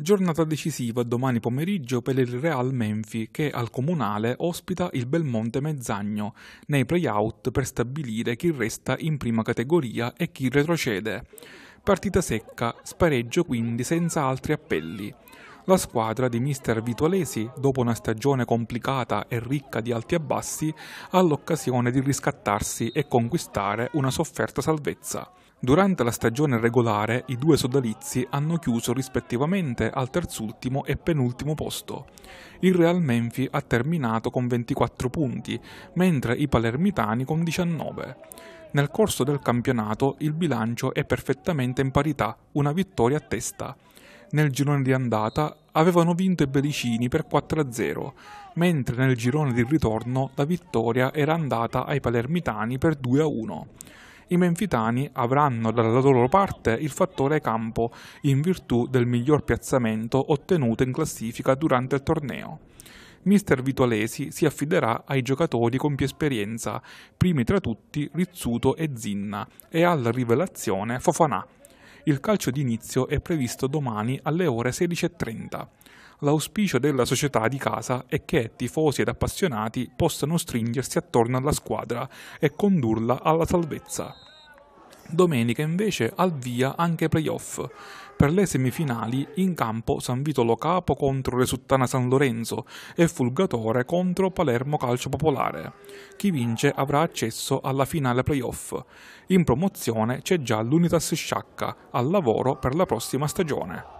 Giornata decisiva domani pomeriggio per il Real Menfi che al comunale ospita il Belmonte Mezzagno nei playout per stabilire chi resta in prima categoria e chi retrocede. Partita secca, spareggio quindi senza altri appelli. La squadra di mister Vitolesi, dopo una stagione complicata e ricca di alti e bassi, ha l'occasione di riscattarsi e conquistare una sofferta salvezza. Durante la stagione regolare i due sodalizi hanno chiuso rispettivamente al terzultimo e penultimo posto. Il Real Menfi ha terminato con 24 punti, mentre i palermitani con 19. Nel corso del campionato il bilancio è perfettamente in parità, una vittoria a testa nel girone di andata avevano vinto i Bericini per 4-0, mentre nel girone di ritorno la vittoria era andata ai palermitani per 2-1. I menfitani avranno dalla loro parte il fattore campo in virtù del miglior piazzamento ottenuto in classifica durante il torneo. Mister Vitolesi si affiderà ai giocatori con più esperienza, primi tra tutti Rizzuto e Zinna, e alla rivelazione Fofanà. Il calcio d'inizio è previsto domani alle ore 16.30. L'auspicio della società di casa è che tifosi ed appassionati possano stringersi attorno alla squadra e condurla alla salvezza. Domenica invece al via anche playoff. Per le semifinali in campo San Vitolo Capo contro Resuttana San Lorenzo e Fulgatore contro Palermo Calcio Popolare. Chi vince avrà accesso alla finale playoff. In promozione c'è già l'Unitas Sciacca, al lavoro per la prossima stagione.